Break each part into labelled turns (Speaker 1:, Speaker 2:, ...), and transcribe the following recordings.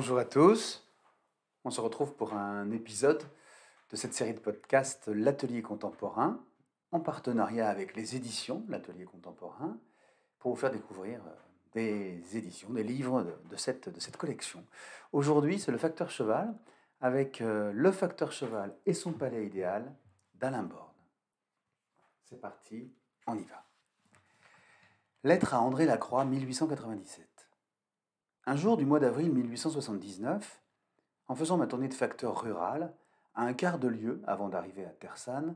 Speaker 1: Bonjour à tous. On se retrouve pour un épisode de cette série de podcasts L'Atelier Contemporain, en partenariat avec les éditions L'Atelier Contemporain, pour vous faire découvrir euh, des éditions, des livres de, cette, de cette, collection. Aujourd'hui, c'est Le Facteur Cheval, avec euh, Le Facteur Cheval et son palais idéal d'Alain Borne. C'est parti, on y va. Lettre à André Lacroix, 1897. Un jour du mois d'avril 1879, en faisant ma tournée de facteur rural, à un quart de lieue avant d'arriver à Tersane,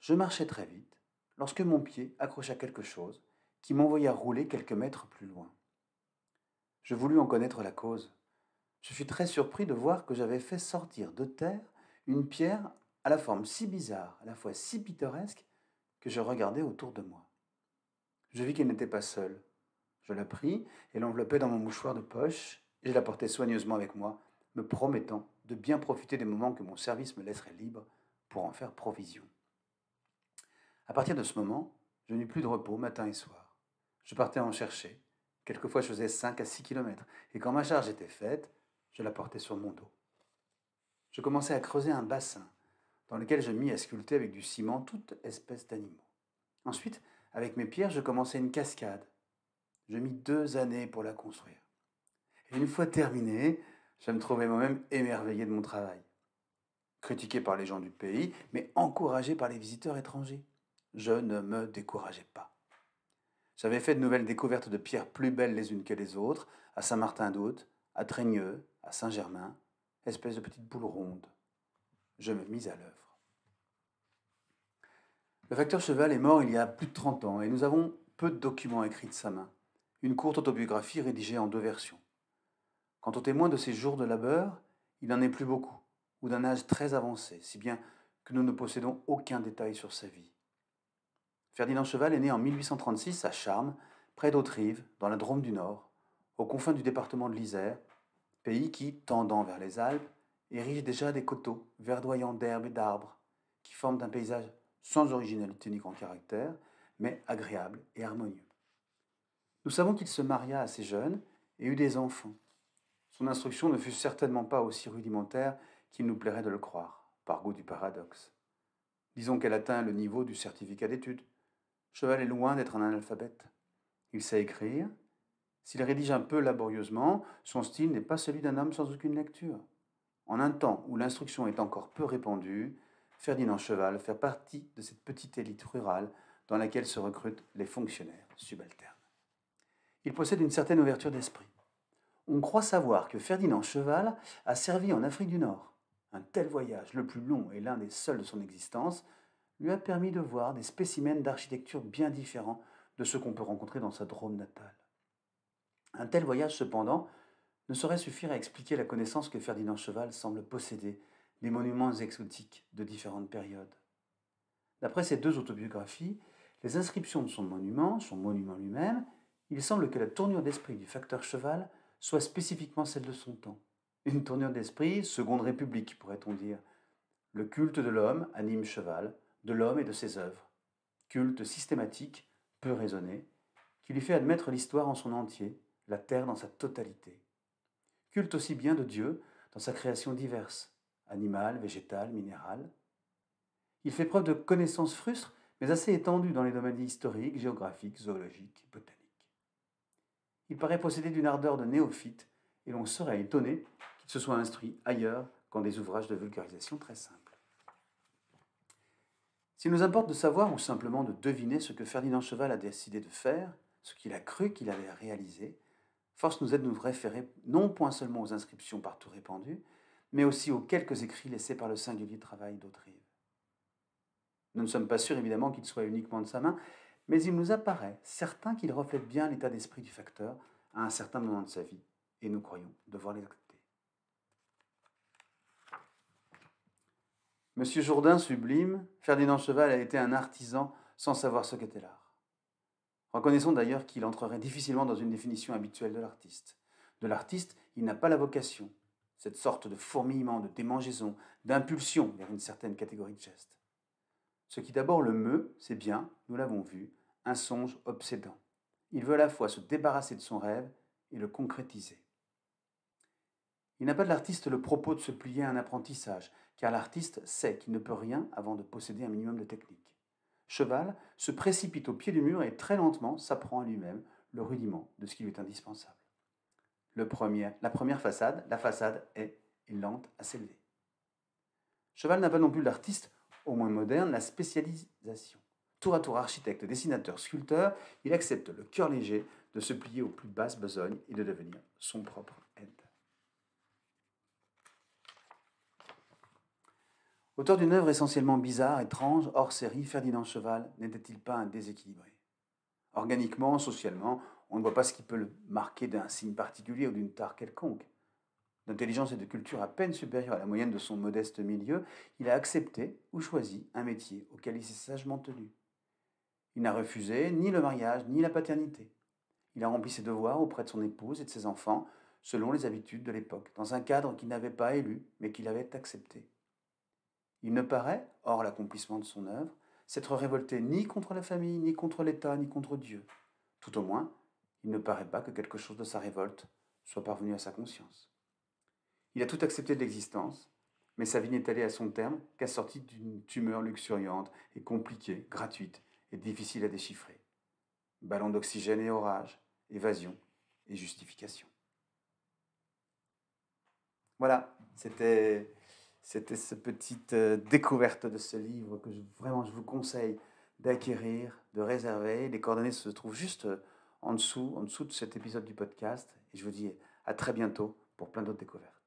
Speaker 1: je marchais très vite lorsque mon pied accrocha quelque chose qui m'envoya rouler quelques mètres plus loin. Je voulus en connaître la cause. Je fus très surpris de voir que j'avais fait sortir de terre une pierre à la forme si bizarre, à la fois si pittoresque, que je regardais autour de moi. Je vis qu'elle n'était pas seule. Je la pris et l'enveloppai dans mon mouchoir de poche, et je la portai soigneusement avec moi, me promettant de bien profiter des moments que mon service me laisserait libre pour en faire provision. À partir de ce moment, je n'eus plus de repos matin et soir. Je partais en chercher. Quelquefois, je faisais 5 à 6 kilomètres, et quand ma charge était faite, je la portais sur mon dos. Je commençais à creuser un bassin dans lequel je mis à sculpter avec du ciment toute espèce d'animaux. Ensuite, avec mes pierres, je commençais une cascade je mis deux années pour la construire. Et une fois terminée, je me trouvais moi-même émerveillé de mon travail. Critiqué par les gens du pays, mais encouragé par les visiteurs étrangers. Je ne me décourageais pas. J'avais fait de nouvelles découvertes de pierres plus belles les unes que les autres, à Saint-Martin-d'Hôte, à Trégneux, à Saint-Germain, espèce de petite boule ronde. Je me mis à l'œuvre. Le facteur Cheval est mort il y a plus de 30 ans et nous avons peu de documents écrits de sa main une courte autobiographie rédigée en deux versions. Quant au témoin de ses jours de labeur, il n'en est plus beaucoup, ou d'un âge très avancé, si bien que nous ne possédons aucun détail sur sa vie. Ferdinand Cheval est né en 1836 à Charmes, près d'Autrive, dans la Drôme du Nord, aux confins du département de l'Isère, pays qui, tendant vers les Alpes, érige déjà des coteaux verdoyants d'herbes et d'arbres, qui forment un paysage sans originalité ni grand caractère, mais agréable et harmonieux. Nous savons qu'il se maria assez jeune et eut des enfants. Son instruction ne fut certainement pas aussi rudimentaire qu'il nous plairait de le croire, par goût du paradoxe. Disons qu'elle atteint le niveau du certificat d'études. Cheval est loin d'être un analphabète. Il sait écrire. S'il rédige un peu laborieusement, son style n'est pas celui d'un homme sans aucune lecture. En un temps où l'instruction est encore peu répandue, Ferdinand Cheval fait partie de cette petite élite rurale dans laquelle se recrutent les fonctionnaires subalternes il possède une certaine ouverture d'esprit. On croit savoir que Ferdinand Cheval a servi en Afrique du Nord. Un tel voyage, le plus long et l'un des seuls de son existence, lui a permis de voir des spécimens d'architecture bien différents de ceux qu'on peut rencontrer dans sa Drôme natale. Un tel voyage, cependant, ne saurait suffire à expliquer la connaissance que Ferdinand Cheval semble posséder des monuments exotiques de différentes périodes. D'après ses deux autobiographies, les inscriptions de son monument, son monument lui-même, il semble que la tournure d'esprit du facteur cheval soit spécifiquement celle de son temps. Une tournure d'esprit, seconde république, pourrait-on dire. Le culte de l'homme anime cheval, de l'homme et de ses œuvres. Culte systématique, peu raisonné, qui lui fait admettre l'histoire en son entier, la terre dans sa totalité. Culte aussi bien de Dieu dans sa création diverse, animale, végétale, minérale. Il fait preuve de connaissances frustres, mais assez étendues dans les domaines historiques, géographiques, zoologiques, botaniques. Il paraît posséder d'une ardeur de néophyte, et l'on serait étonné qu'il se soit instruit ailleurs qu'en des ouvrages de vulgarisation très simples. S'il nous importe de savoir ou simplement de deviner ce que Ferdinand Cheval a décidé de faire, ce qu'il a cru qu'il avait réalisé, force nous est de nous référer non point seulement aux inscriptions partout répandues, mais aussi aux quelques écrits laissés par le singulier travail d'Autrive. Nous ne sommes pas sûrs évidemment qu'il soit uniquement de sa main, mais il nous apparaît certain qu'il reflète bien l'état d'esprit du facteur à un certain moment de sa vie, et nous croyons devoir les accepter. Monsieur Jourdain sublime, Ferdinand Cheval a été un artisan sans savoir ce qu'était l'art. Reconnaissons d'ailleurs qu'il entrerait difficilement dans une définition habituelle de l'artiste. De l'artiste, il n'a pas la vocation, cette sorte de fourmillement, de démangeaison, d'impulsion vers une certaine catégorie de gestes. Ce qui d'abord le meut, c'est bien, nous l'avons vu, un songe obsédant. Il veut à la fois se débarrasser de son rêve et le concrétiser. Il n'a pas de l'artiste le propos de se plier à un apprentissage, car l'artiste sait qu'il ne peut rien avant de posséder un minimum de technique. Cheval se précipite au pied du mur et très lentement s'apprend à lui-même le rudiment de ce qui lui est indispensable. la première façade, la façade est lente à s'élever. Cheval n'a pas non plus l'artiste au moins moderne, la spécialisation. Tour à tour architecte, dessinateur, sculpteur, il accepte le cœur léger de se plier aux plus basses besognes et de devenir son propre aide. Auteur d'une œuvre essentiellement bizarre, étrange, hors série, Ferdinand Cheval n'était-il pas un déséquilibré Organiquement, socialement, on ne voit pas ce qui peut le marquer d'un signe particulier ou d'une tare quelconque d'intelligence et de culture à peine supérieure à la moyenne de son modeste milieu, il a accepté ou choisi un métier auquel il s'est sagement tenu. Il n'a refusé ni le mariage ni la paternité. Il a rempli ses devoirs auprès de son épouse et de ses enfants, selon les habitudes de l'époque, dans un cadre qu'il n'avait pas élu, mais qu'il avait accepté. Il ne paraît, hors l'accomplissement de son œuvre, s'être révolté ni contre la famille, ni contre l'État, ni contre Dieu. Tout au moins, il ne paraît pas que quelque chose de sa révolte soit parvenu à sa conscience. Il a tout accepté de l'existence, mais sa vie n'est allée à son terme qu'à sortie d'une tumeur luxuriante et compliquée, gratuite et difficile à déchiffrer. Ballon d'oxygène et orage, évasion et justification. Voilà, c'était cette petite euh, découverte de ce livre que je, vraiment je vous conseille d'acquérir, de réserver. Les coordonnées se trouvent juste euh, en dessous, en dessous de cet épisode du podcast. Et je vous dis à très bientôt pour plein d'autres découvertes.